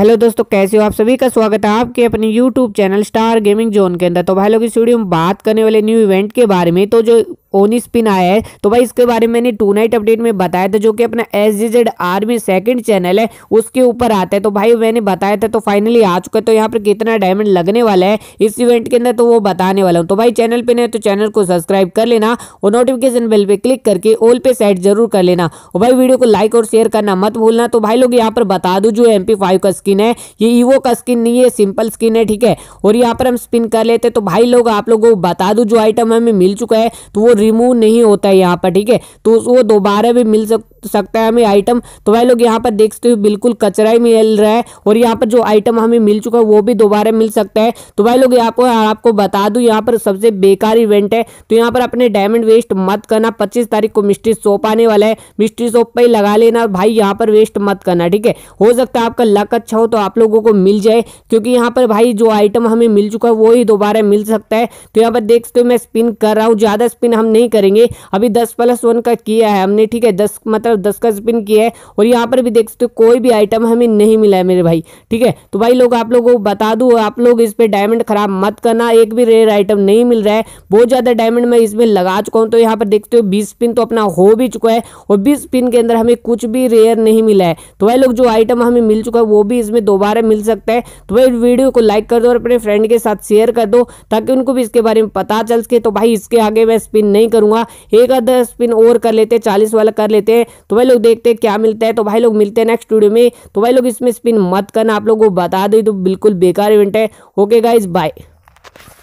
hello दोस्तों कैसे हो आप सभी का स्वागत है आपके अपने YouTube channel star gaming zone के अंदर तो भाई लोग इस वीडियो में बात करने वाले न्यू इवेंट के बारे में तो जो ओनी स्पिन आया है तो भाई इसके बारे में मैंने टू नाइट अपडेट में बताया था जो कि अपना S G Z army second channel है उसके ऊपर आता है तो भाई मैंने बताया था तो फाइनली आ चुका है तो यहाँ पर कितना डायमंड लगने वाला है इस इवेंट के अंदर तो वो बताने वाला हूँ तो भाई चैनल पर नहीं तो चैनल को सब्सक्राइब कर लेना और नोटिफिकेशन बिल पर क्लिक करके ऑल पे सेट जरूर कर लेना और भाई वीडियो को लाइक और शेयर करना मत भूलना तो भाई लोग यहाँ पर बता दूँ जो एम का स्किन है ये ईवो का स्किन नहीं है सिंपल स्किन है ठीक है और यहाँ पर हम स्पिन कर लेते तो भाई लोग आप लोगों को बता दूँ जो आइटम हमें मिल चुका है तो वो रिमूव नहीं होता है यहाँ पर ठीक है तो वो दोबारा भी मिल सक सकता है हमें आइटम तो भाई लोग यहाँ पर देख सकते हो बिल्कुल कचरा ही मिल रहा है और यहाँ पर जो आइटम हमें मिल चुका है वो भी दोबारा मिल सकता है तो भाई लोग यहाँ पर आपको बता दूँ यहाँ पर सबसे बेकार इवेंट है तो यहाँ पर अपने डायमंड वेस्ट मत करना पच्चीस तारीख को मिस्ट्री सोप आने वाला है मिस्ट्री सोप पर ही लगा लेना भाई यहाँ पर वेस्ट मत करना ठीक है हो सकता है आपका लक अच्छा हो तो आप लोगों को मिल जाए क्योंकि यहाँ पर भाई जो आइटम हमें मिल चुका है वो ही दोबारा मिल सकता है तो यहाँ पर देख सकते हो मैं स्पिन कर रहा हूँ ज़्यादा स्पिन हम नहीं करेंगे अभी दस प्लस वन का किया है हमने ठीक है दस मतलब दस का स्पिन किया है और यहाँ पर भी देख सकते हो कोई भी आइटम हमें नहीं मिला है मेरे भाई ठीक है तो भाई लोग आप लोगों को बता दूँ आप लोग इस पर डायमंड खराब मत करना एक भी रेयर आइटम नहीं मिल रहा है बहुत ज़्यादा डायमंड मैं इसमें लगा चुका हूँ तो यहाँ पर देखते हो बीस स्पिन तो अपना हो भी चुका है और बीस स्पिन के अंदर हमें कुछ भी रेयर नहीं मिला है तो भाई लोग जो आइटम हमें मिल चुका है वो भी इस प्राइस में दोबारा मिल सकता है तो भाई वीडियो को लाइक कर दो और अपने फ्रेंड के साथ शेयर कर दो ताकि उनको भी इसके बारे में पता चल सके तो भाई इसके आगे मैं स्पिन नहीं करूँगा एक आधा स्पिन और कर लेते हैं चालीस वाला कर लेते हैं तो भाई लोग देखते हैं क्या मिलता है तो भाई लोग मिलते हैं नेक्स्ट वीडियो में तो भाई लोग इसमें स्पिन मत करना आप लोगों को बता दो तो बिल्कुल बेकार इवेंट है ओके गाइज बाय